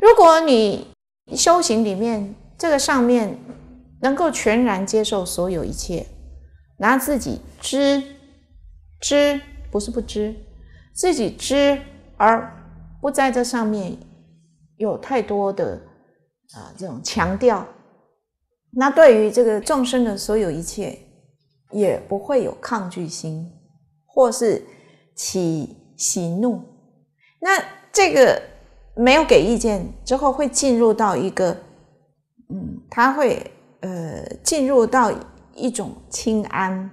如果你修行里面这个上面能够全然接受所有一切，拿自己知知不是不知，自己知而不在这上面有太多的啊这种强调，那对于这个众生的所有一切也不会有抗拒心或是起喜怒，那这个。没有给意见之后，会进入到一个，嗯，他会呃进入到一种清安，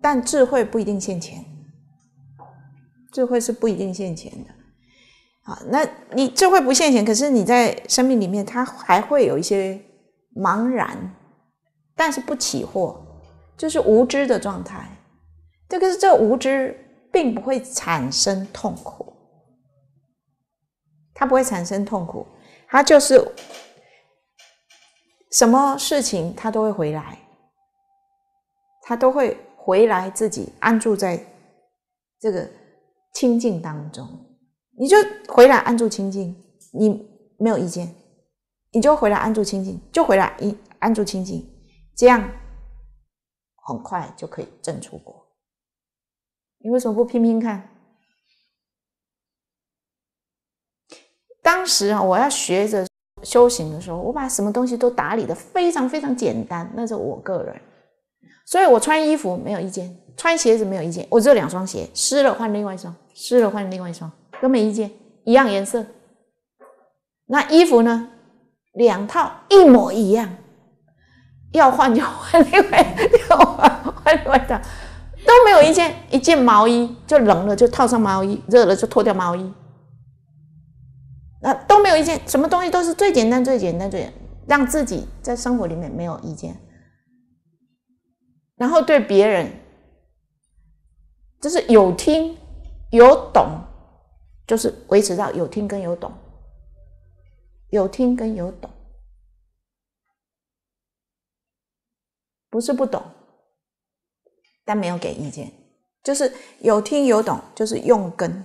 但智慧不一定现前，智慧是不一定现前的，啊，那你智慧不现前，可是你在生命里面，他还会有一些茫然，但是不起惑，就是无知的状态，这个是这无知并不会产生痛苦。他不会产生痛苦，他就是什么事情他都会回来，他都会回来，自己安住在这个清净当中。你就回来安住清净，你没有意见，你就回来安住清净，就回来一安住清净，这样很快就可以证出果。你为什么不拼拼看？当时啊，我要学着修行的时候，我把什么东西都打理的非常非常简单。那是我个人，所以我穿衣服没有意见，穿鞋子没有意见，我只有两双鞋，湿了换另外一双，湿了换另外一双，都没意见，一样颜色。那衣服呢，两套一模一样，要换就换另外，要换换另外一套，都没有一件，一件毛衣，就冷了就套上毛衣，热了就脱掉毛衣。那都没有意见，什么东西都是最简单、最简单、最让自己在生活里面没有意见，然后对别人就是有听有懂，就是维持到有听跟有懂，有听跟有懂，不是不懂，但没有给意见，就是有听有懂，就是用根，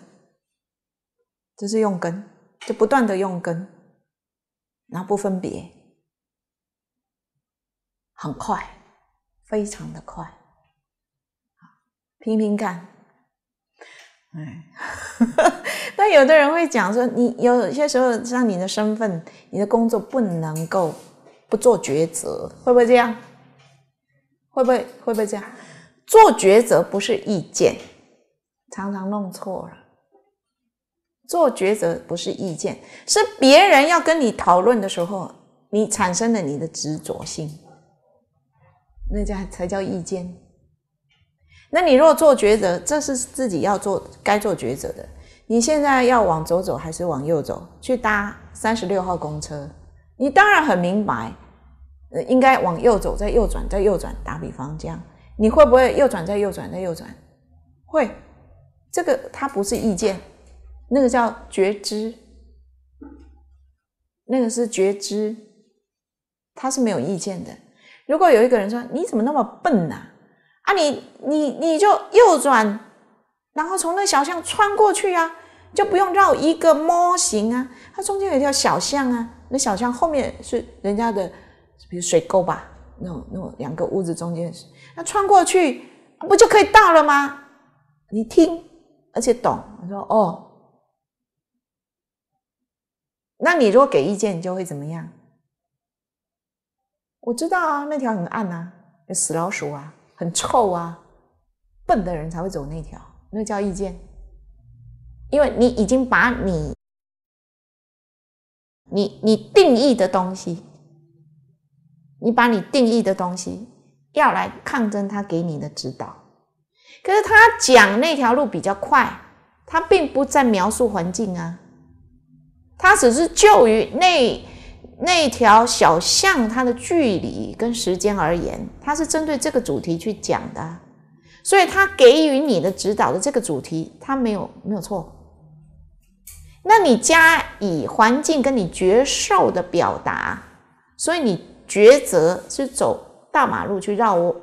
这是用根。就不断的用根，然后不分别，很快，非常的快，拼拼看，哎，但 有的人会讲说，你有些时候像你的身份、你的工作不能够不做抉择，会不会这样？会不会会不会这样？做抉择不是意见，常常弄错了。做抉择不是意见，是别人要跟你讨论的时候，你产生了你的执着心，那叫才叫意见。那你若做抉择，这是自己要做该做抉择的。你现在要往左走还是往右走？去搭三十六号公车，你当然很明白，呃，应该往右走，再右转，再右转。打比方这样，你会不会右转再右转再右转？会，这个它不是意见。那个叫觉知，那个是觉知，他是没有意见的。如果有一个人说：“你怎么那么笨呢？”啊，你你你就右转，然后从那小巷穿过去啊，就不用绕一个模型啊。它中间有一条小巷啊，那小巷后面是人家的，比如水沟吧，那那两个屋子中间，那穿过去不就可以到了吗？你听，而且懂，你说哦。那你如果给意见，你就会怎么样？我知道啊，那条很暗啊，有死老鼠啊，很臭啊，笨的人才会走那条，那叫意见。因为你已经把你、你、你定义的东西，你把你定义的东西要来抗争他给你的指导，可是他讲那条路比较快，他并不在描述环境啊。它只是就于那那条小巷，它的距离跟时间而言，它是针对这个主题去讲的，所以它给予你的指导的这个主题，它没有没有错。那你加以环境跟你觉受的表达，所以你抉择是走大马路去绕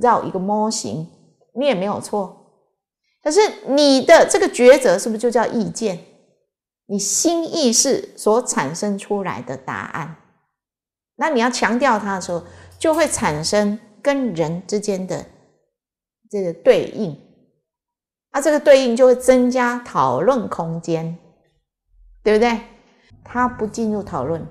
绕一个模型，你也没有错。可是你的这个抉择是不是就叫意见？你心意识所产生出来的答案，那你要强调它的时候，就会产生跟人之间的这个对应，啊，这个对应就会增加讨论空间，对不对？他不进入讨论，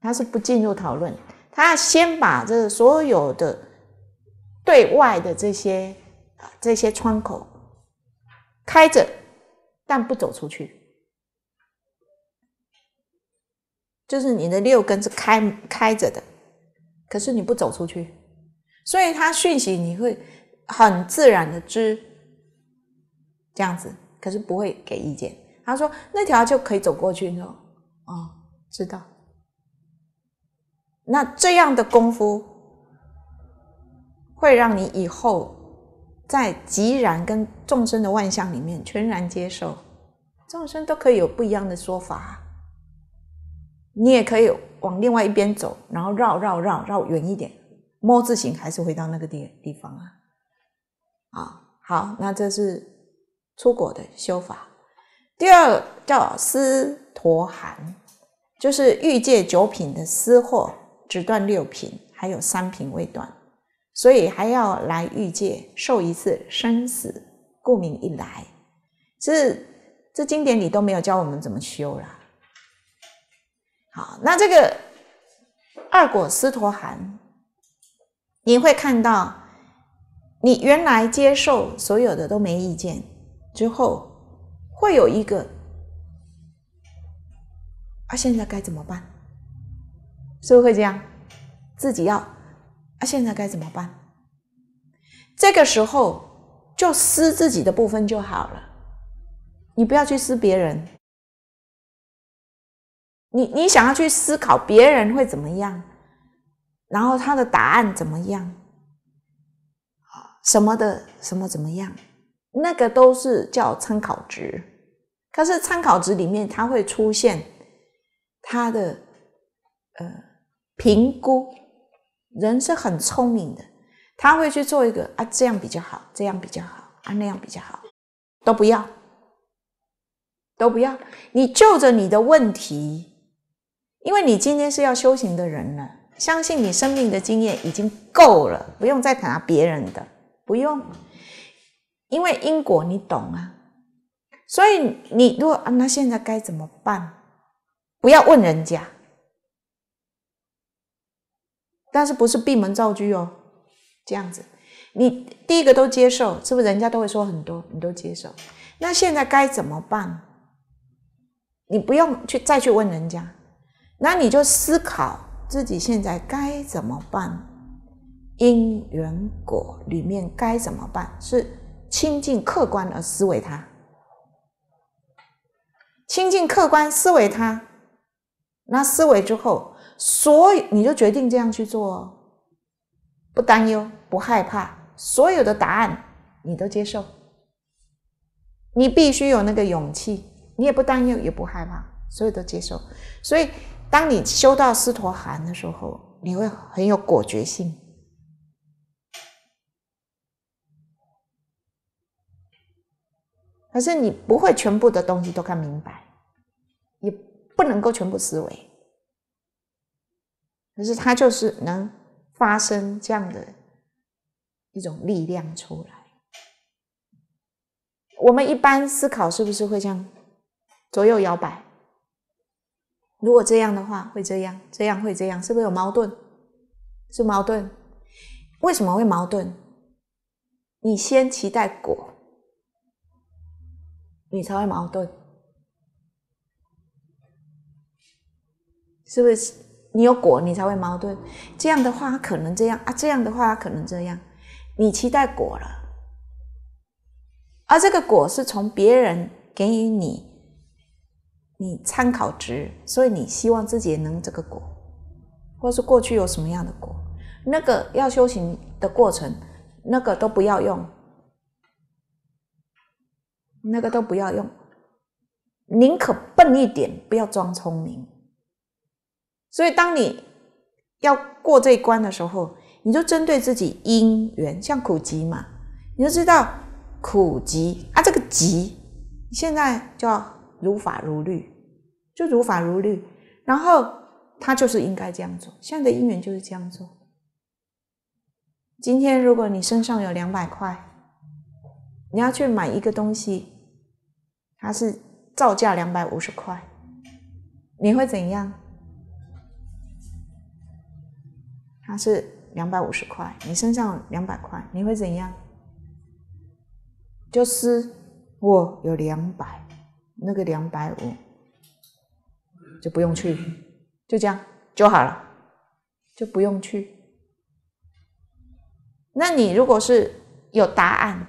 他是不进入讨论，他要先把这所有的对外的这些这些窗口。开着，但不走出去，就是你的六根是开开着的，可是你不走出去，所以他讯息你会很自然的知，这样子，可是不会给意见。他说那条就可以走过去说哦，知道。那这样的功夫，会让你以后。在极然跟众生的万象里面，全然接受众生都可以有不一样的说法，你也可以往另外一边走，然后绕绕绕绕远一点，摸字形还是回到那个地地方啊？啊，好，那这是出果的修法。第二叫思陀含，就是欲界九品的思惑，只断六品，还有三品未断。所以还要来欲界受一次生死，故名一来。这这经典里都没有教我们怎么修啦。好，那这个二果思陀含，你会看到，你原来接受所有的都没意见，之后会有一个，那现在该怎么办？是不是会这样？自己要。那现在该怎么办？这个时候就撕自己的部分就好了。你不要去撕别人。你你想要去思考别人会怎么样，然后他的答案怎么样？什么的，什么怎么样？那个都是叫参考值。可是参考值里面，它会出现它的呃评估。人是很聪明的，他会去做一个啊，这样比较好，这样比较好，啊，那样比较好，都不要，都不要。你就着你的问题，因为你今天是要修行的人了，相信你生命的经验已经够了，不用再拿别人的，不用，因为因果你懂啊。所以你如果啊，那现在该怎么办？不要问人家。但是不是闭门造车哦，这样子，你第一个都接受，是不是？人家都会说很多，你都接受。那现在该怎么办？你不用去再去问人家，那你就思考自己现在该怎么办。因缘果里面该怎么办？是清近客观而思维它，清近客观思维它，那思维之后。所以，你就决定这样去做，不担忧，不害怕，所有的答案你都接受。你必须有那个勇气，你也不担忧，也不害怕，所有都接受。所以，当你修到四陀含的时候，你会很有果决性。可是，你不会全部的东西都看明白，也不能够全部思维。可是它就是能发生这样的一种力量出来。我们一般思考是不是会这样左右摇摆？如果这样的话，会这样，这样会这样，是不是有矛盾？是矛盾？为什么会矛盾？你先期待果，你才会矛盾，是不是？你有果，你才会矛盾。这样的话，可能这样啊；这样的话，可能这样。你期待果了，而这个果是从别人给予你，你参考值，所以你希望自己能这个果，或是过去有什么样的果，那个要修行的过程，那个都不要用，那个都不要用，宁可笨一点，不要装聪明。所以，当你要过这一关的时候，你就针对自己因缘，像苦集嘛，你就知道苦集啊，这个集，现在叫如法如律，就如法如律，然后他就是应该这样做，现在的因缘就是这样做。今天如果你身上有两百块，你要去买一个东西，它是造价两百五十块，你会怎样？它是两百五十块，你身上两百块，你会怎样？就是我有两百，那个两百五就不用去，就这样就好了，就不用去。那你如果是有答案，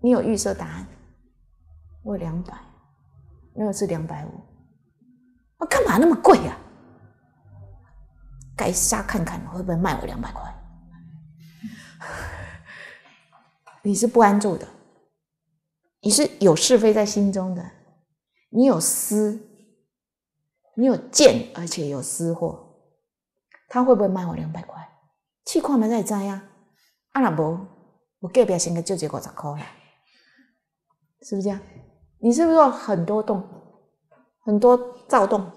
你有预设答案，我两百，那个是两百五，我干嘛那么贵呀？再瞎看看，会不会卖我两百块？你是不安住的，你是有是非在心中的，你有私，你有贱，而且有私货，他会不会卖我两百块？去矿没在摘啊？啊那无，我隔壁先去借借五十块啦，是不是这样？你是不是很多洞，很多躁动？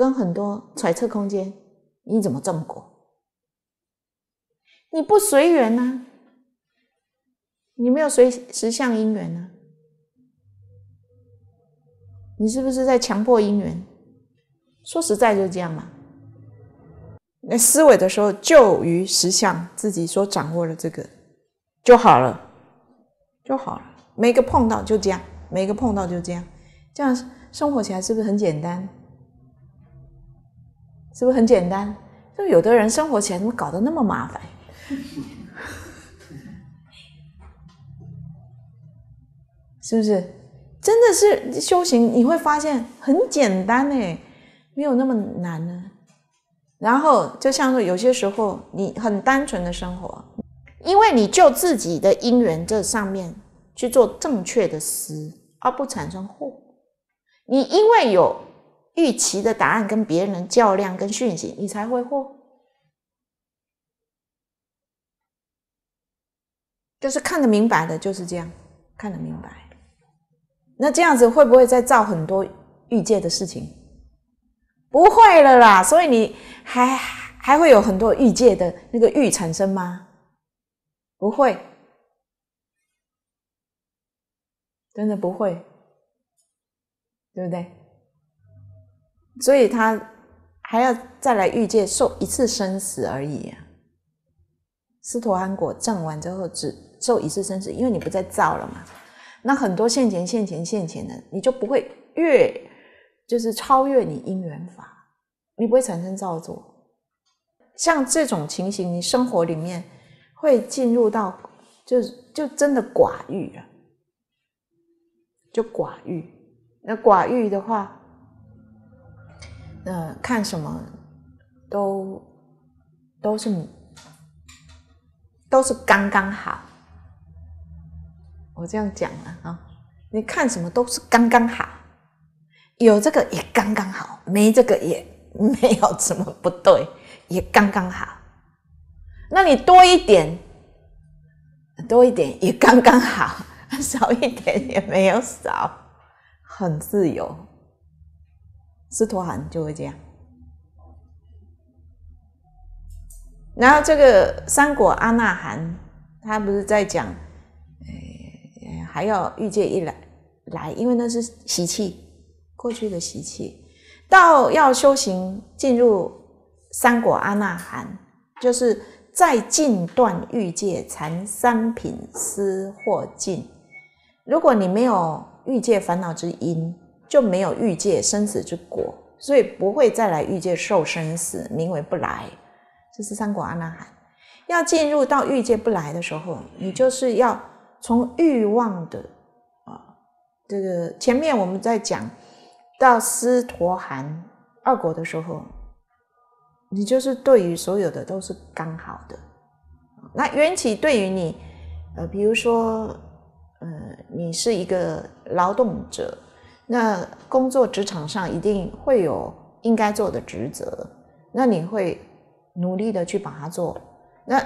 跟很多揣测空间，你怎么这么过？你不随缘呢？你没有随时相因缘呢？你是不是在强迫因缘？说实在就这样嘛。那思维的时候就于实相自己所掌握的这个就好了，就好了。每个碰到就这样，每个碰到就这样，这样生活起来是不是很简单？是不是很简单？就有的人生活起来怎么搞得那么麻烦？是不是？真的是修行，你会发现很简单哎，没有那么难呢。然后，就像是有些时候，你很单纯的生活，因为你就自己的因缘这上面去做正确的思，而不产生祸。你因为有。预期的答案跟别人较量，跟讯息，你才会获，就是看得明白的，就是这样看得明白。那这样子会不会再造很多欲界的事情？不会了啦，所以你还还会有很多欲界的那个欲产生吗？不会，真的不会，对不对？所以他还要再来欲界受一次生死而已啊！斯陀安果证完之后，只受一次生死，因为你不再造了嘛。那很多现钱、现钱、现钱的，你就不会越就是超越你因缘法，你不会产生造作。像这种情形，你生活里面会进入到，就是就真的寡欲了，就寡欲。那寡欲的话。嗯，看什么，都都是都是刚刚好。我这样讲了啊，你看什么都是刚刚好，有这个也刚刚好，没这个也没有什么不对，也刚刚好。那你多一点，多一点也刚刚好，少一点也没有少，很自由。斯陀含就会这样，然后这个三果阿那含，他不是在讲，呃，还要欲界一来来，因为那是习气，过去的习气，到要修行进入三果阿那含，就是再尽断欲界残三品思或尽，如果你没有欲界烦恼之因。就没有欲界生死之果，所以不会再来欲界受生死，名为不来。这是三果阿那含。要进入到欲界不来的时候，你就是要从欲望的啊，这个前面我们在讲到斯陀含二果的时候，你就是对于所有的都是刚好的。那缘起对于你，呃，比如说，呃，你是一个劳动者。那工作职场上一定会有应该做的职责，那你会努力的去把它做，那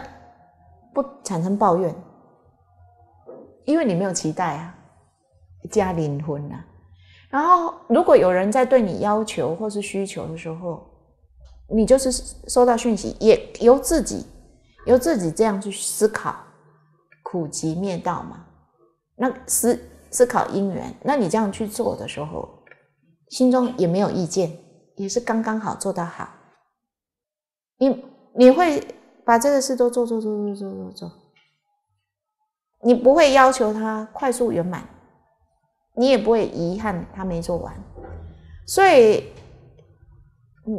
不产生抱怨，因为你没有期待啊，加灵魂啊。然后如果有人在对你要求或是需求的时候，你就是收到讯息，也由自己由自己这样去思考苦集灭道嘛，那思。思考因缘，那你这样去做的时候，心中也没有意见，也是刚刚好做到好。你你会把这个事都做做做做做做做，你不会要求他快速圆满，你也不会遗憾他没做完。所以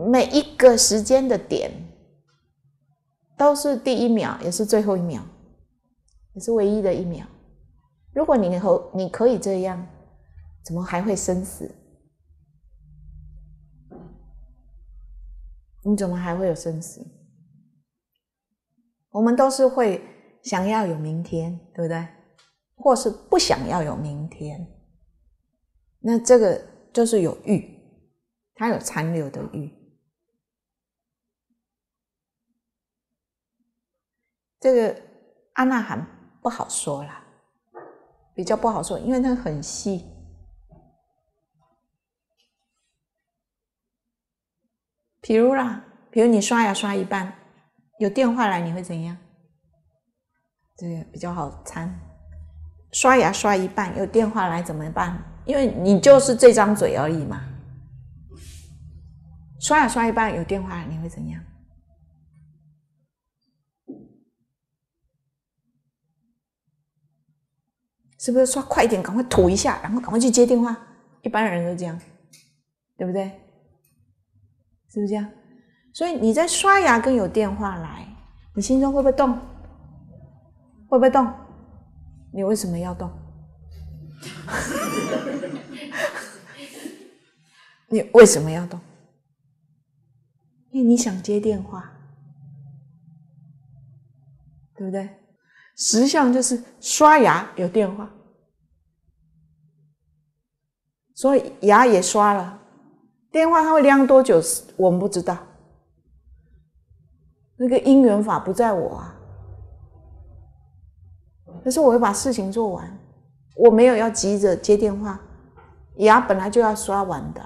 每一个时间的点，都是第一秒，也是最后一秒，也是唯一的一秒。如果你可你可以这样，怎么还会生死？你怎么还会有生死？我们都是会想要有明天，对不对？或是不想要有明天？那这个就是有欲，它有残留的欲。这个阿那含不好说了。比较不好说，因为它很细。比如啦，比如你刷牙刷一半，有电话来，你会怎样？对，比较好猜。刷牙刷一半，有电话来怎么办？因为你就是这张嘴而已嘛。刷牙刷一半，有电话来，你会怎样？是不是刷快一点，赶快吐一下，然后赶快去接电话？一般人都这样，对不对？是不是这样？所以你在刷牙，跟有电话来，你心中会不会动？会不会动？你为什么要动？你为什么要动？因为你想接电话，对不对？实际上就是刷牙有电话。所以牙也刷了，电话它会亮多久？我们不知道。那个因缘法不在我啊，可是我会把事情做完，我没有要急着接电话。牙本来就要刷完的，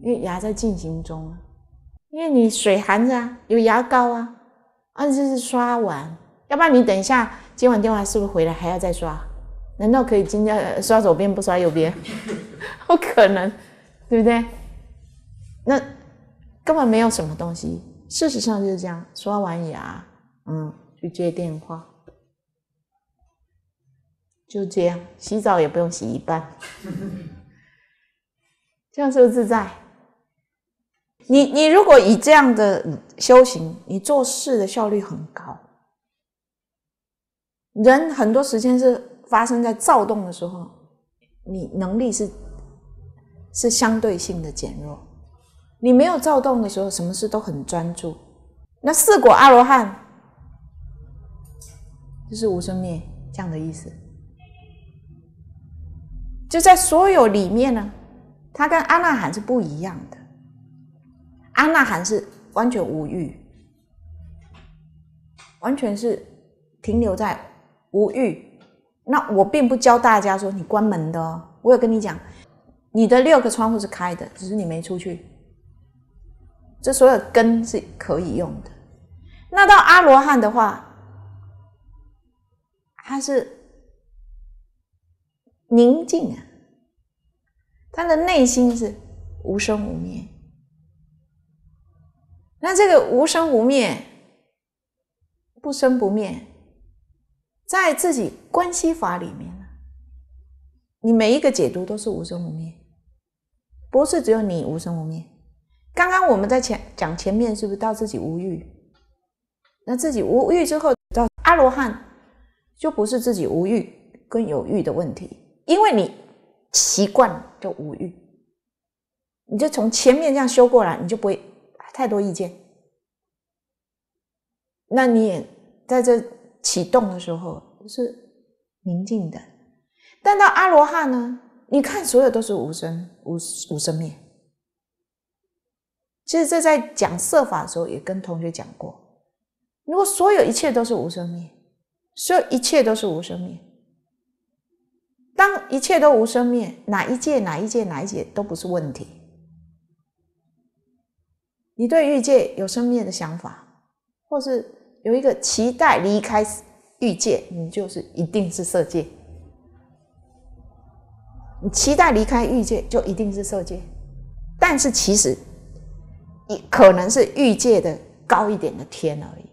因为牙在进行中，啊，因为你水含着，有牙膏啊，按是刷完。要不然你等一下接完电话是不是回来还要再刷？难道可以今天刷左边不刷右边？不 可能，对不对？那根本没有什么东西。事实上就是这样，刷完牙，嗯，去接电话，就这样，洗澡也不用洗一半，这样是不是自在？你你如果以这样的修行，你做事的效率很高。人很多时间是。发生在躁动的时候，你能力是是相对性的减弱。你没有躁动的时候，什么事都很专注。那四果阿罗汉，就是无生灭这样的意思。就在所有里面呢，他跟阿那含是不一样的。阿那含是完全无欲，完全是停留在无欲。那我并不教大家说你关门的哦，我有跟你讲，你的六个窗户是开的，只是你没出去。这所有根是可以用的。那到阿罗汉的话，他是宁静啊，他的内心是无生无灭。那这个无生无灭，不生不灭。在自己关系法里面呢，你每一个解读都是无生无灭，不是只有你无生无灭。刚刚我们在前讲前面是不是到自己无欲？那自己无欲之后到阿罗汉，就不是自己无欲跟有欲的问题，因为你习惯就无欲，你就从前面这样修过来，你就不会太多意见。那你也在这。启动的时候是宁静的，但到阿罗汉呢？你看，所有都是无生无无生灭。其实这在讲色法的时候也跟同学讲过：如果所有一切都是无生灭，所有一切都是无生灭，当一切都无生灭，哪一界哪一界哪一界都不是问题。你对欲界有生灭的想法，或是？有一个期待离开欲界，你就是一定是色界。你期待离开欲界，就一定是色界。但是其实也可能是欲界的高一点的天而已。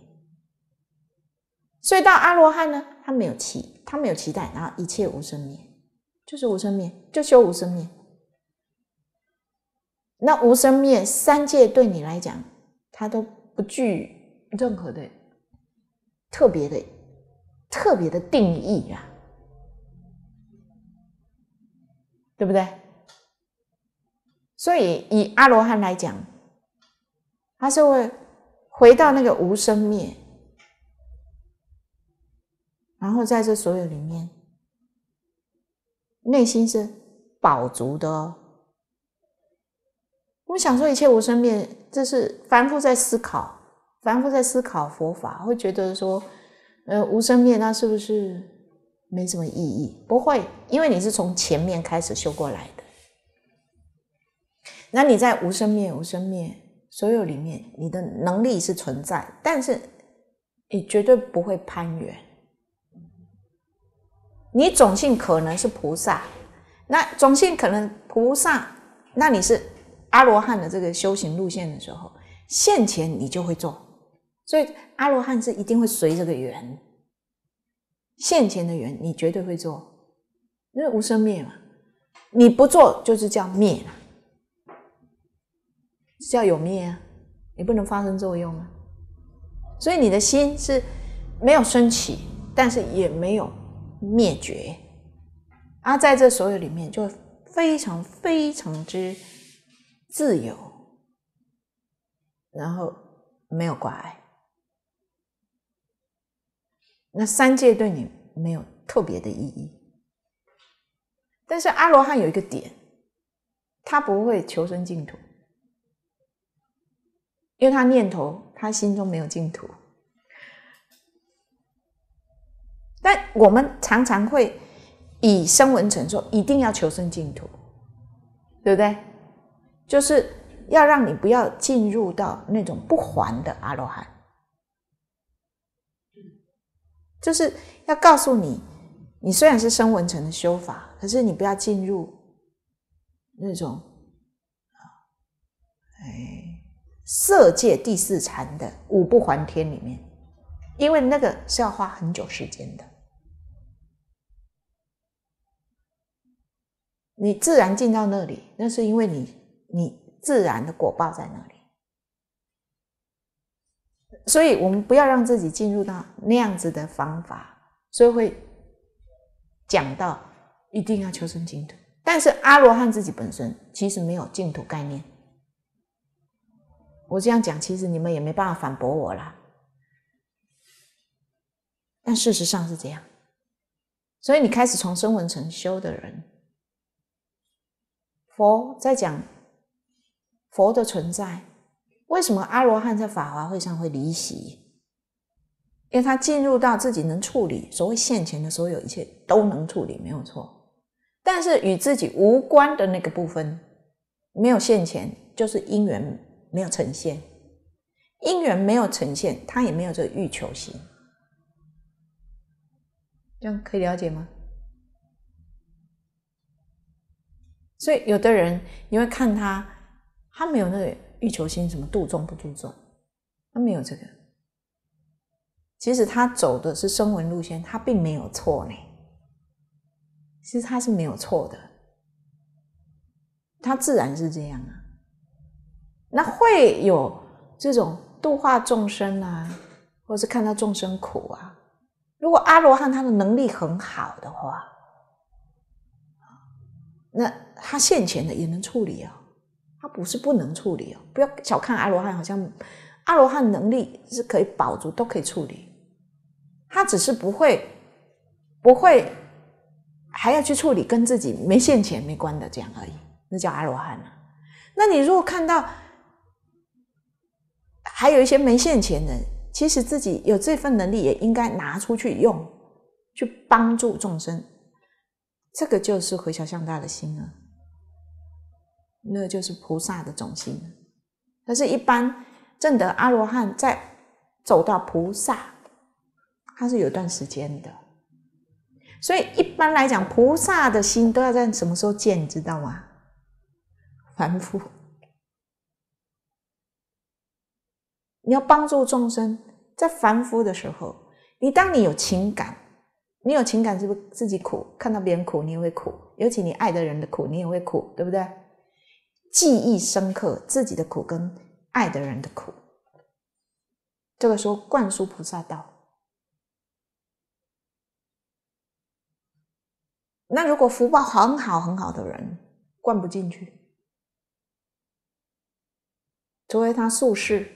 所以到阿罗汉呢，他没有期，他没有期待，然后一切无生灭，就是无生灭，就修无生灭。那无生灭三界对你来讲，他都不具任何的。特别的，特别的定义啊，对不对？所以以阿罗汉来讲，他是会回到那个无生灭，然后在这所有里面，内心是饱足的哦。我想说一切无生灭，这是凡夫在思考。反复在思考佛法，会觉得说，呃，无生灭，那是不是没什么意义？不会，因为你是从前面开始修过来的。那你在无生灭、无生灭所有里面，你的能力是存在，但是你绝对不会攀缘。你种性可能是菩萨，那种性可能菩萨，那你是阿罗汉的这个修行路线的时候，现前你就会做。所以阿罗汉是一定会随这个缘现前的缘，你绝对会做，因为无生灭嘛，你不做就是叫灭了，叫有灭啊，你不能发生作用啊。所以你的心是没有升起，但是也没有灭绝，啊，在这所有里面就非常非常之自由，然后没有挂碍。那三界对你没有特别的意义，但是阿罗汉有一个点，他不会求生净土，因为他念头他心中没有净土。但我们常常会以声闻成说一定要求生净土，对不对？就是要让你不要进入到那种不还的阿罗汉。就是要告诉你，你虽然是生文成的修法，可是你不要进入那种，啊，哎，色界第四禅的五不还天里面，因为那个是要花很久时间的。你自然进到那里，那是因为你你自然的果报在那里。所以我们不要让自己进入到那样子的方法，所以会讲到一定要求生净土。但是阿罗汉自己本身其实没有净土概念。我这样讲，其实你们也没办法反驳我啦。但事实上是这样，所以你开始从声闻成修的人，佛在讲佛的存在。为什么阿罗汉在法华会上会离席？因为他进入到自己能处理所谓现前的所有一切都能处理，没有错。但是与自己无关的那个部分，没有现前，就是因缘没有呈现，因缘没有呈现，他也没有这个欲求心。这样可以了解吗？所以有的人，你会看他，他没有那个。欲求心什么度众不度众？他没有这个。其实他走的是声闻路线，他并没有错呢。其实他是没有错的，他自然是这样啊。那会有这种度化众生啊，或是看到众生苦啊。如果阿罗汉他的能力很好的话，那他现前的也能处理啊。不是不能处理哦，不要小看阿罗汉，好像阿罗汉能力是可以保住，都可以处理。他只是不会，不会，还要去处理跟自己没现钱没关的这样而已。那叫阿罗汉啊。那你如果看到还有一些没现钱人，其实自己有这份能力，也应该拿出去用，去帮助众生。这个就是回小向大的心了。那就是菩萨的种心。但是，一般正得阿罗汉在走到菩萨，他是有段时间的。所以，一般来讲，菩萨的心都要在什么时候见？你知道吗？凡夫，你要帮助众生，在凡夫的时候，你当你有情感，你有情感是不是自己苦？看到别人苦，你也会苦，尤其你爱的人的苦，你也会苦，对不对？记忆深刻自己的苦跟爱的人的苦，这个时候灌输菩萨道。那如果福报很好很好的人灌不进去，除非他素世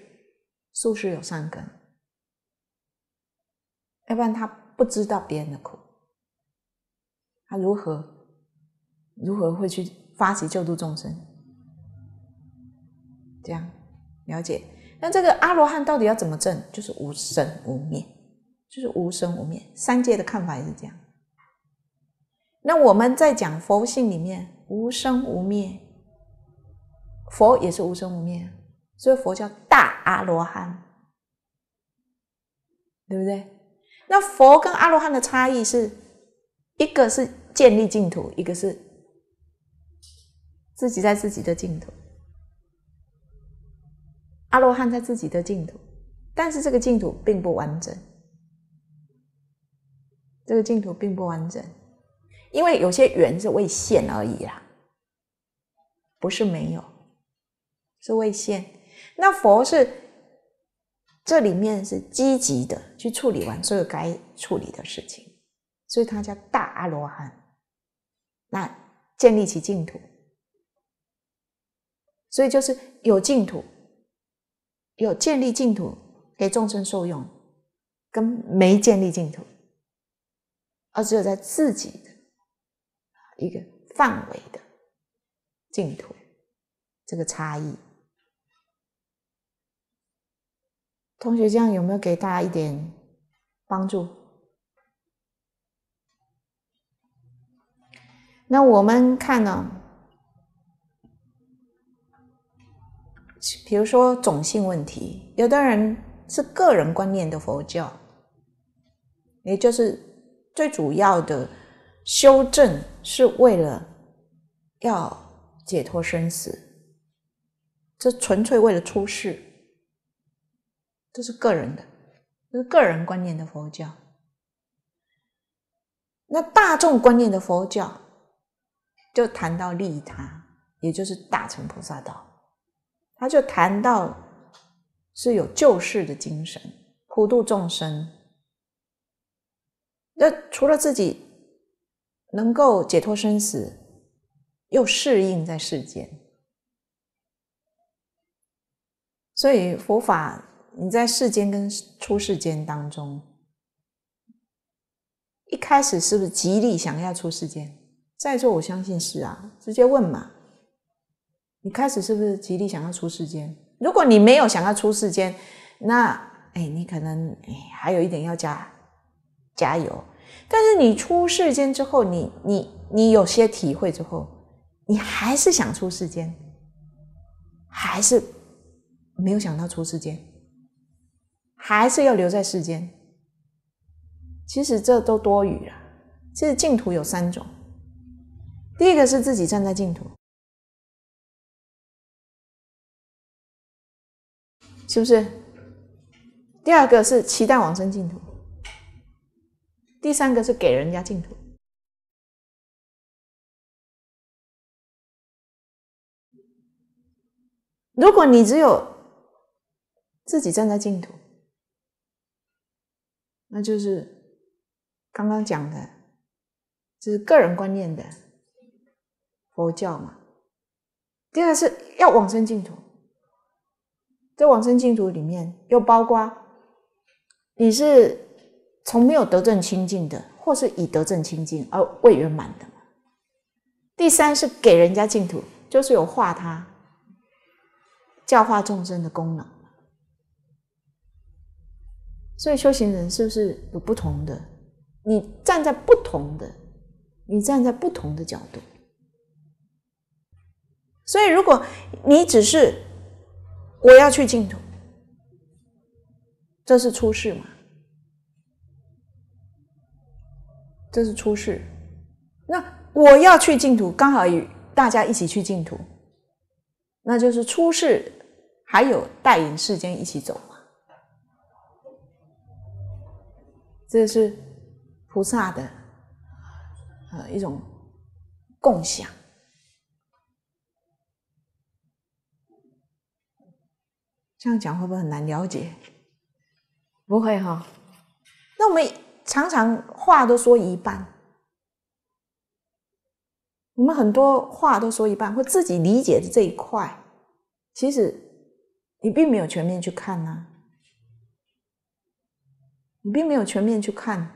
素世有善根，要不然他不知道别人的苦，他如何如何会去发起救度众生？这样了解，那这个阿罗汉到底要怎么证？就是无生无灭，就是无生无灭。三界的看法也是这样。那我们在讲佛性里面，无生无灭，佛也是无生无灭，所以佛叫大阿罗汉，对不对？那佛跟阿罗汉的差异是，一个是建立净土，一个是自己在自己的净土。阿罗汉在自己的净土，但是这个净土并不完整，这个净土并不完整，因为有些缘是未现而已啦，不是没有，是未现。那佛是这里面是积极的去处理完所有该处理的事情，所以他叫大阿罗汉，那建立起净土，所以就是有净土。有建立净土给众生受用，跟没建立净土，而只有在自己的一个范围的净土，这个差异。同学，这样有没有给大家一点帮助？那我们看呢？比如说种姓问题，有的人是个人观念的佛教，也就是最主要的修正是为了要解脱生死，这纯粹为了出世，这是个人的，这是个人观念的佛教。那大众观念的佛教，就谈到利他，也就是大乘菩萨道。他就谈到是有救世的精神，普度众生。那除了自己能够解脱生死，又适应在世间，所以佛法你在世间跟出世间当中，一开始是不是极力想要出世间？在座我相信是啊，直接问嘛。你开始是不是极力想要出世间？如果你没有想要出世间，那哎，你可能哎、还有一点要加加油。但是你出世间之后，你你你有些体会之后，你还是想出世间，还是没有想到出世间，还是要留在世间。其实这都多余了。其实净土有三种，第一个是自己站在净土。是不是？第二个是期待往生净土，第三个是给人家净土。如果你只有自己站在净土，那就是刚刚讲的，就是个人观念的佛教嘛。第二个是要往生净土。在往生净土里面，又包括你是从没有得证清净的，或是已得证清净而未圆满的。第三是给人家净土，就是有化他、教化众生的功能。所以修行人是不是有不同的？你站在不同的，你站在不同的角度。所以如果你只是。我要去净土，这是出世嘛？这是出世。那我要去净土，刚好与大家一起去净土，那就是出世，还有带领世间一起走嘛？这是菩萨的，呃，一种共享。这样讲会不会很难了解？不会哈。那我们常常话都说一半，我们很多话都说一半，或自己理解的这一块，其实你并没有全面去看呢。你并没有全面去看，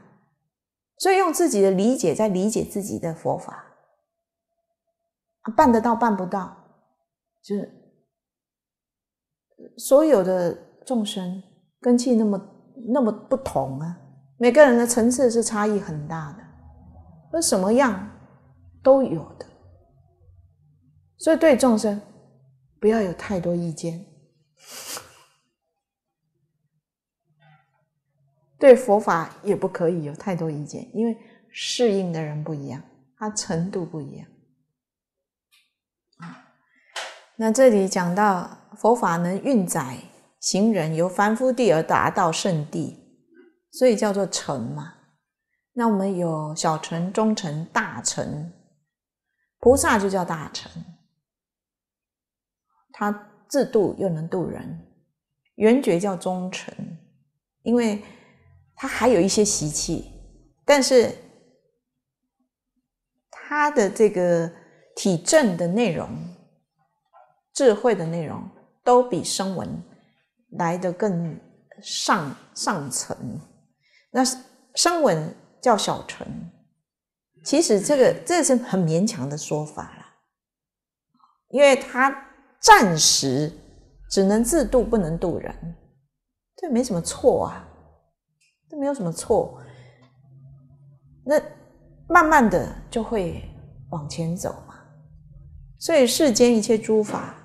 所以用自己的理解在理解自己的佛法，办得到办不到，就是。所有的众生根气那么那么不同啊，每个人的层次是差异很大的，那什么样都有的，所以对众生不要有太多意见，对佛法也不可以有太多意见，因为适应的人不一样，他程度不一样。那这里讲到佛法能运载行人由凡夫地而达到圣地，所以叫做成嘛。那我们有小成、中成、大成，菩萨就叫大成，他自度又能度人，圆觉叫中成，因为他还有一些习气，但是他的这个体证的内容。智慧的内容都比声闻来的更上上层，那声闻叫小乘，其实这个这是很勉强的说法了，因为他暂时只能自度不能度人，这没什么错啊，这没有什么错，那慢慢的就会往前走嘛，所以世间一切诸法。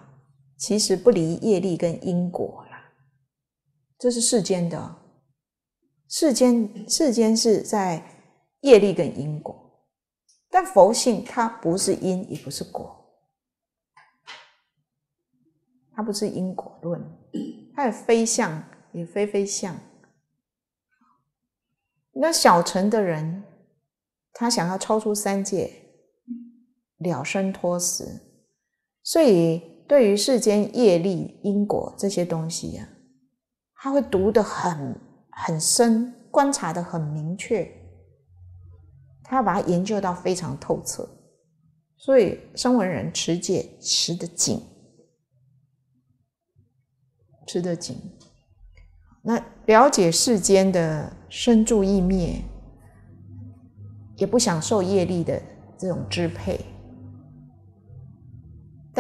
其实不离业力跟因果啦，这是世间的，世间世间是在业力跟因果，但佛性它不是因，也不是果，它不是因果论，它也非相，也非非相。那小乘的人，他想要超出三界，了生脱死，所以。对于世间业力因果这些东西呀，他会读得很很深，观察得很明确，他把它研究到非常透彻，所以声闻人持戒持得紧，持得紧，那了解世间的生住意灭，也不想受业力的这种支配。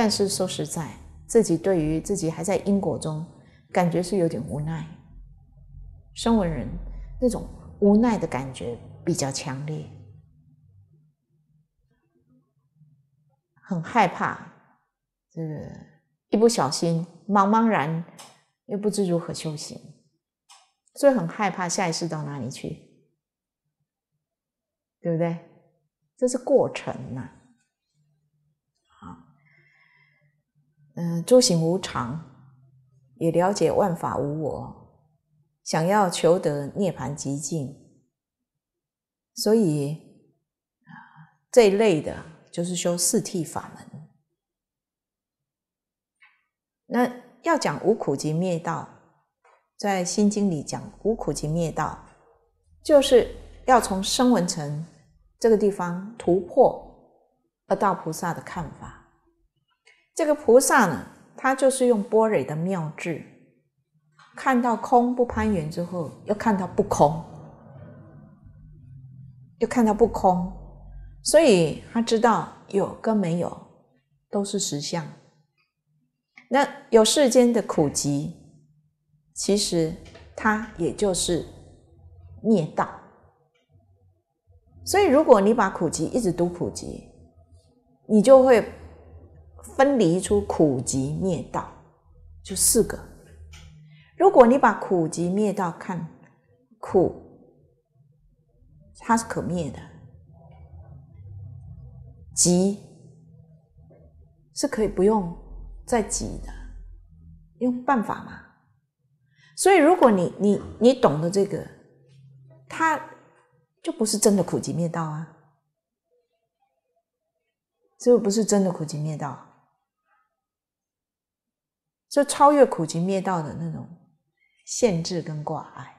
但是说实在，自己对于自己还在因果中，感觉是有点无奈。生为人那种无奈的感觉比较强烈，很害怕，这一不小心茫茫然又不知如何修行，所以很害怕下一次到哪里去，对不对？这是过程嘛。嗯，诸行无常，也了解万法无我，想要求得涅槃极境，所以这一类的就是修四谛法门。那要讲无苦集灭道，在《心经》里讲无苦集灭道，就是要从声闻乘这个地方突破二道菩萨的看法。这个菩萨呢，他就是用波雷的妙智，看到空不攀缘之后，又看到不空，又看到不空，所以他知道有跟没有都是实相。那有世间的苦集，其实它也就是灭道。所以，如果你把苦集一直读苦集，你就会。分离出苦集灭道，就四个。如果你把苦集灭道看苦，它是可灭的；集是可以不用再集的，用办法嘛。所以，如果你你你懂得这个，它就不是真的苦集灭道啊！这个不是真的苦集灭道。就超越苦集灭道的那种限制跟挂碍，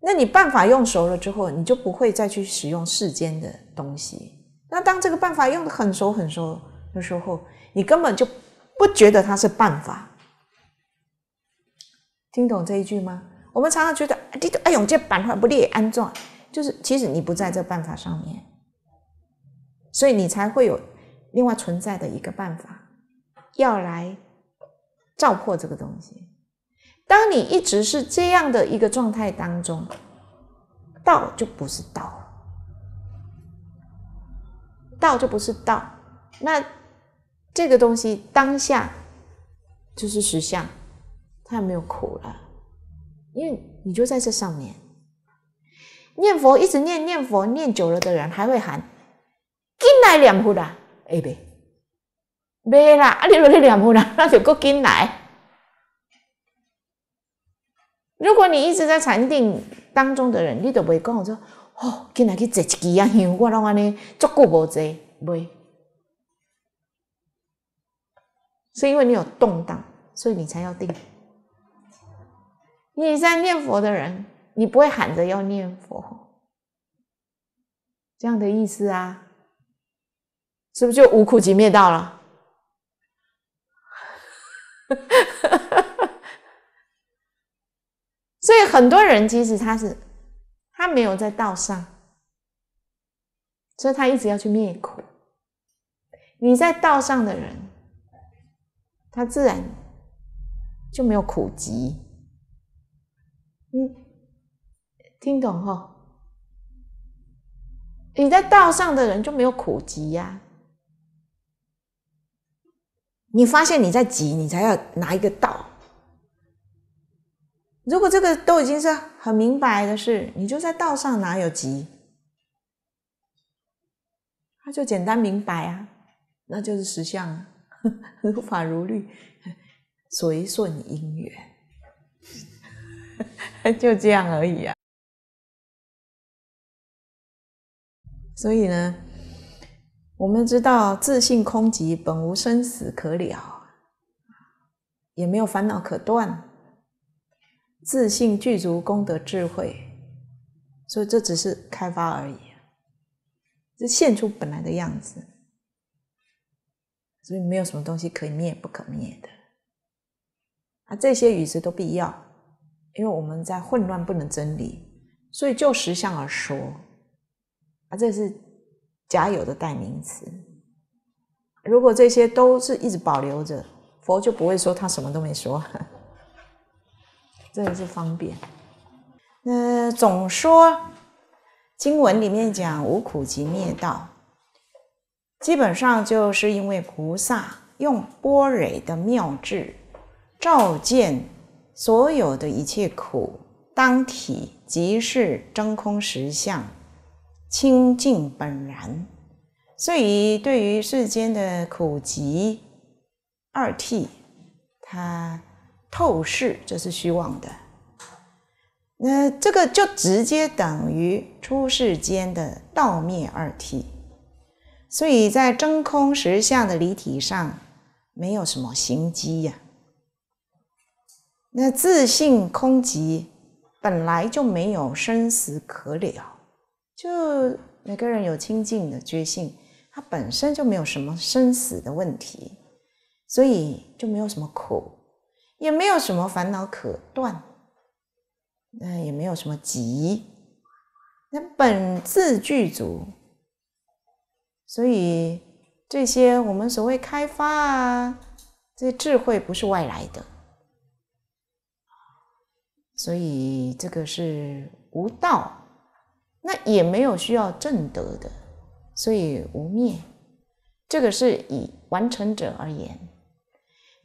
那你办法用熟了之后，你就不会再去使用世间的东西。那当这个办法用的很熟很熟的时候，你根本就不觉得它是办法。听懂这一句吗？我们常常觉得哎呦，这办法不列安装，就是，其实你不在这办法上面，所以你才会有另外存在的一个办法要来。照破这个东西，当你一直是这样的一个状态当中，道就不是道，道就不是道。那这个东西当下就是实相，它没有苦了，因为你就在这上面念佛，一直念念佛，念久了的人还会喊，进来两步啦，哎呗。袂啦，啊，你无你念步啦，那就够紧来。如果你一直在禅定当中的人，你就袂讲说，哦，今日去坐一记啊样，我拢安尼足久无坐，袂。是因为你有动荡，所以你才要定。你在念佛的人，你不会喊着要念佛，这样的意思啊，是不是就无苦集灭道了？所以很多人其实他是他没有在道上，所以他一直要去灭苦。你在道上的人，他自然就没有苦集。你听懂哈？你在道上的人就没有苦集呀。你发现你在急，你才要拿一个道。如果这个都已经是很明白的事，你就在道上，哪有急？他就简单明白啊，那就是实相，如法如律，随顺因缘，就这样而已啊。所以呢？我们知道，自性空寂，本无生死可了，也没有烦恼可断。自性具足功德智慧，所以这只是开发而已，这现出本来的样子。所以没有什么东西可以灭不可灭的，啊，这些语词都必要，因为我们在混乱不能真理，所以就实相而说，啊，这是。假有的代名词，如果这些都是一直保留着，佛就不会说他什么都没说。这也是方便。那总说经文里面讲无苦集灭道，基本上就是因为菩萨用波蕊的妙智照见所有的一切苦当体即是真空实相。清净本然，所以对于世间的苦集二谛，它透视这是虚妄的。那这个就直接等于出世间的道灭二谛。所以在真空实相的离体上，没有什么形迹呀。那自性空寂本来就没有生死可了。就每个人有清净的决心，他本身就没有什么生死的问题，所以就没有什么苦，也没有什么烦恼可断，嗯，也没有什么急，那本自具足，所以这些我们所谓开发啊，这些智慧不是外来的，所以这个是无道。那也没有需要正得的，所以无灭，这个是以完成者而言。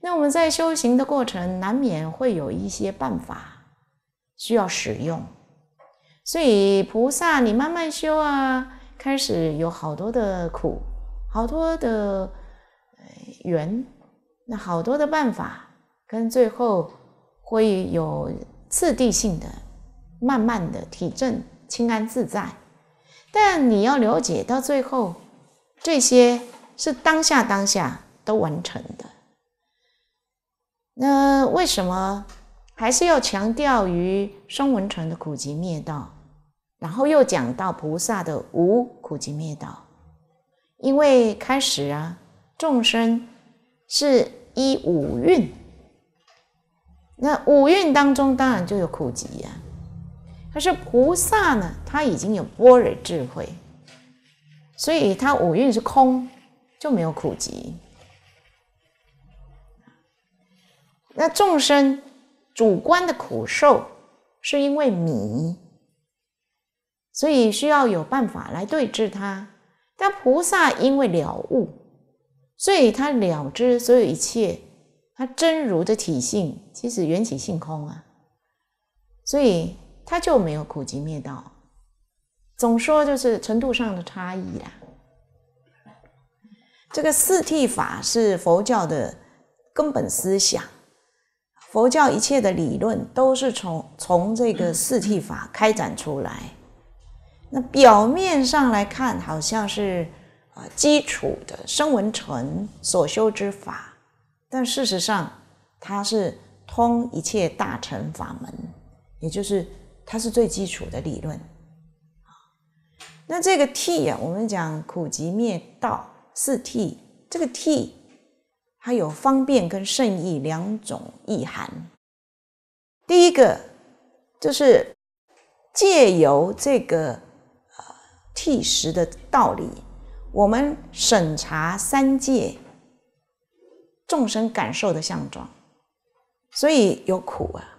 那我们在修行的过程，难免会有一些办法需要使用，所以菩萨，你慢慢修啊，开始有好多的苦，好多的缘，那好多的办法，跟最后会有次第性的，慢慢的体证。清安自在，但你要了解到最后，这些是当下当下都完成的。那为什么还是要强调于声闻成的苦集灭道，然后又讲到菩萨的无苦集灭道？因为开始啊，众生是依五蕴，那五蕴当中当然就有苦集呀。可是菩萨呢，他已经有般若智慧，所以他五蕴是空，就没有苦集。那众生主观的苦受是因为迷，所以需要有办法来对治它。但菩萨因为了悟，所以他了知所有一切，他真如的体性其实缘起性空啊，所以。他就没有苦集灭道，总说就是程度上的差异啦。这个四谛法是佛教的根本思想，佛教一切的理论都是从从这个四谛法开展出来。那表面上来看，好像是啊基础的声闻成所修之法，但事实上它是通一切大乘法门，也就是。它是最基础的理论，啊，那这个“ T 呀，我们讲苦集灭道四 T，这个“ T 它有方便跟圣意两种意涵。第一个就是借由这个呃剃时的道理，我们审查三界众生感受的相状，所以有苦啊，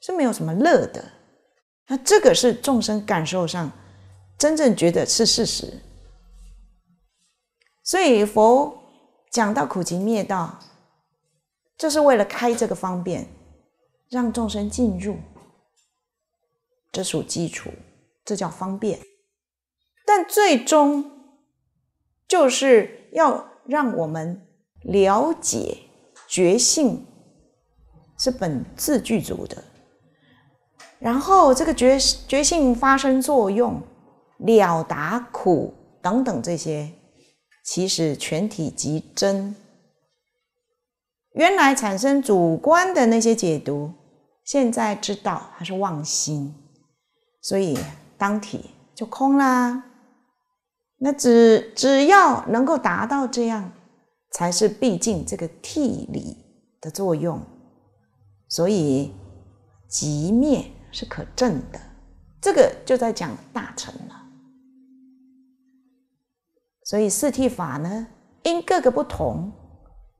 是没有什么乐的。那这个是众生感受上真正觉得是事实，所以佛讲到苦集灭道，就是为了开这个方便，让众生进入，这属基础，这叫方便。但最终就是要让我们了解觉性是本自具足的。然后这个觉觉性发生作用，了达苦等等这些，其实全体即真。原来产生主观的那些解读，现在知道还是妄心，所以当体就空啦。那只只要能够达到这样，才是毕竟这个体理的作用，所以即灭。是可证的，这个就在讲大乘了。所以四谛法呢，因各个不同，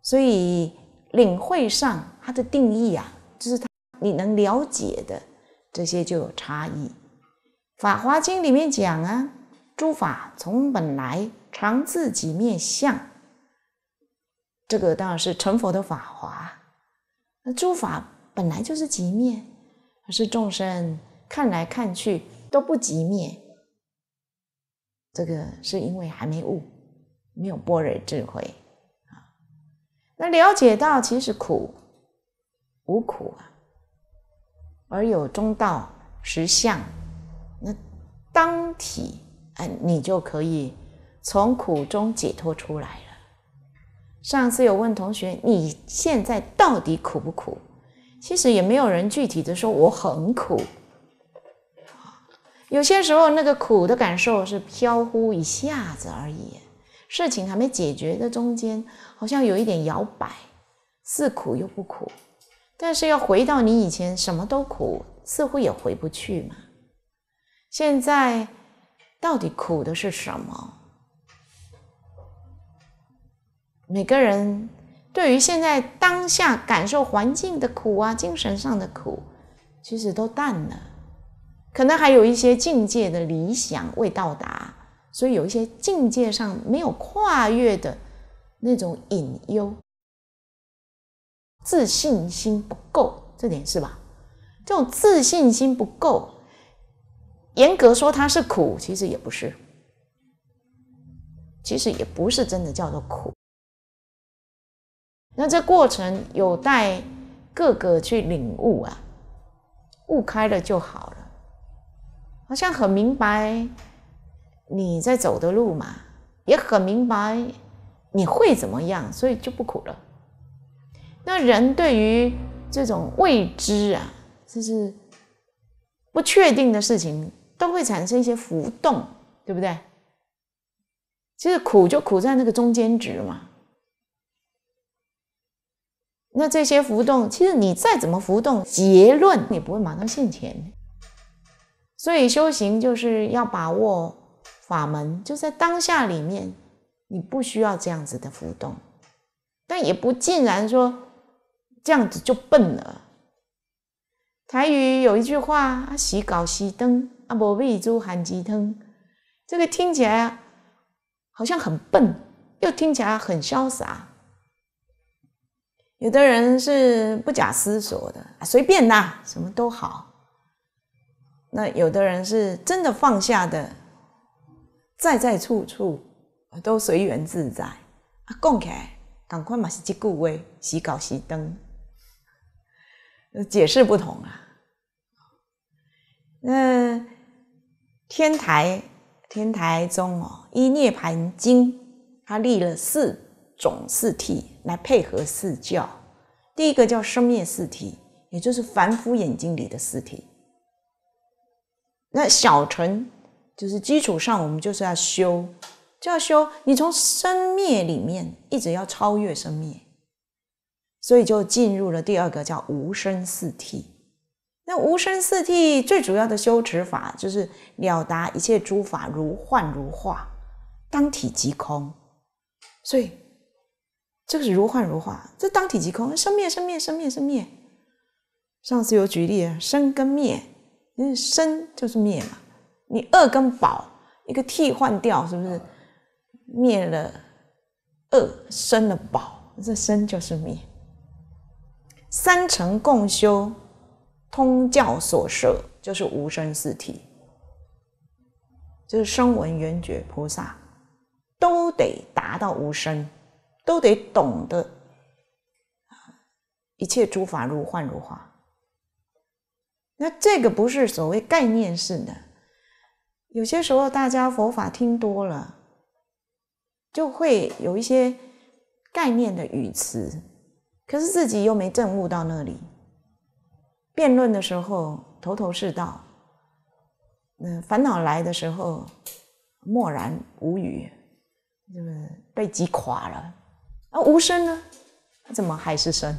所以领会上它的定义啊，就是它你能了解的这些就有差异。法华经里面讲啊，诸法从本来常自己面相，这个当然是成佛的法华。那诸法本来就是极面。可是众生看来看去都不即灭，这个是因为还没悟，没有般若智慧啊。那了解到其实苦无苦啊，而有中道实相，那当体哎，你就可以从苦中解脱出来了。上次有问同学，你现在到底苦不苦？其实也没有人具体的说我很苦，有些时候那个苦的感受是飘忽一下子而已，事情还没解决的中间，好像有一点摇摆，似苦又不苦，但是要回到你以前什么都苦，似乎也回不去嘛。现在到底苦的是什么？每个人。对于现在当下感受环境的苦啊，精神上的苦，其实都淡了。可能还有一些境界的理想未到达，所以有一些境界上没有跨越的那种隐忧。自信心不够，这点是吧？这种自信心不够，严格说它是苦，其实也不是，其实也不是真的叫做苦。那这过程有待各个去领悟啊，悟开了就好了。好像很明白你在走的路嘛，也很明白你会怎么样，所以就不苦了。那人对于这种未知啊，就是不确定的事情，都会产生一些浮动，对不对？其实苦就苦在那个中间值嘛。那这些浮动，其实你再怎么浮动，结论你不会马上现钱。所以修行就是要把握法门，就在当下里面，你不需要这样子的浮动，但也不尽然说这样子就笨了。台语有一句话：“啊，洗搞熄灯，啊，不喂猪喊鸡汤。”这个听起来好像很笨，又听起来很潇洒。有的人是不假思索的，随便呐，什么都好。那有的人是真的放下的，在在处处都随缘自在。啊，讲起来，赶快嘛是一句话，洗稿洗灯。解释不同啊。那天台天台宗哦，《一涅盘经》他立了四。种四体来配合四教，第一个叫生灭四体，也就是凡夫眼睛里的四体。那小乘就是基础上，我们就是要修，就要修。你从生灭里面一直要超越生灭，所以就进入了第二个叫无生四体。那无生四谛最主要的修持法就是了达一切诸法如幻如化，当体即空，所以。这个是如幻如化，这当体即空，生灭生灭生灭生灭。上次有举例，生跟灭，为生就是灭嘛。你恶跟宝，一个替换掉，是不是灭了恶，生了宝？这生就是灭。三乘共修，通教所摄就是无生四体，就是声闻、缘觉、菩萨都得达到无生。都得懂得，一切诸法如幻如化。那这个不是所谓概念式的。有些时候大家佛法听多了，就会有一些概念的语词，可是自己又没证悟到那里。辩论的时候头头是道，那烦恼来的时候默然无语，就是被击垮了。而无声呢？怎么还是声？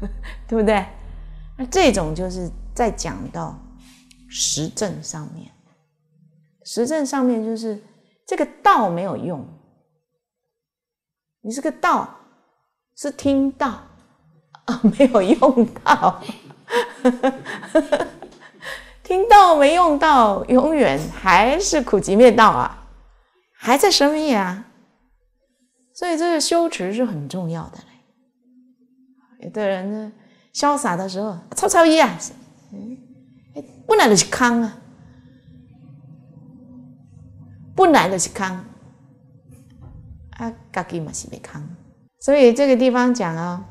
对不对？那这种就是在讲到实证上面。实证上面就是这个道没有用，你这个道是听到啊，没有用到，听到没用到，永远还是苦集灭道啊，还在生命啊。所以这个修持是很重要的嘞。有的人呢，潇洒的时候，抄抄一啊，嗯，本来就是空啊，本来就是空，啊，自己嘛是没空。所以这个地方讲哦，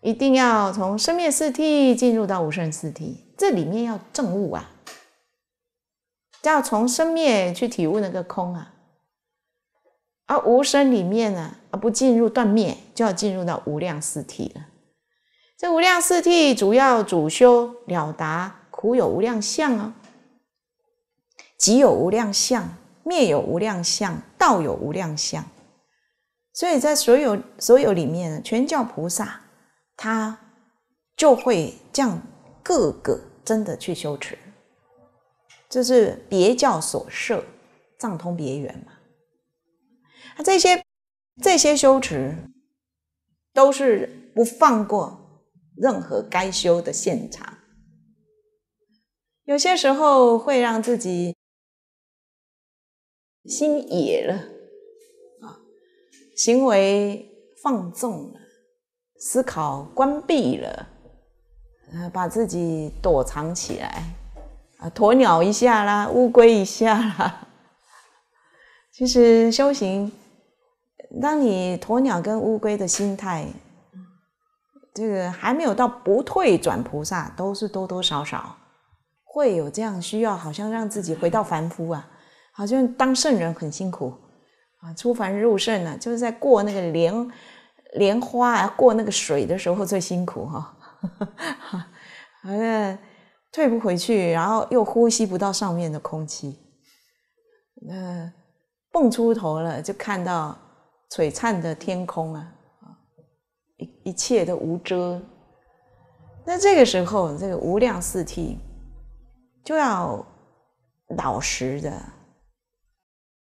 一定要从生灭四谛进入到无生四谛，这里面要证悟啊，要从生灭去体悟那个空啊。而无生里面呢，而不进入断灭，就要进入到无量四谛了。这无量四谛主要主修了达苦有无量相啊，即有无量相，灭有无量相，道有无量相。所以在所有所有里面呢，全教菩萨他就会这样各个真的去修持，这是别教所设藏通别圆嘛。这些这些修持，都是不放过任何该修的现场。有些时候会让自己心野了啊，行为放纵了，思考关闭了，呃，把自己躲藏起来啊，鸵鸟一下啦，乌龟一下啦。其实修行。当你鸵鸟跟乌龟的心态，这个还没有到不退转菩萨，都是多多少少会有这样需要，好像让自己回到凡夫啊，好像当圣人很辛苦啊，出凡入圣啊，就是在过那个莲莲花啊，过那个水的时候最辛苦哈，好像退不回去，然后又呼吸不到上面的空气，那蹦出头了就看到。璀璨的天空啊，一一切都无遮。那这个时候，这个无量四谛就要老实的。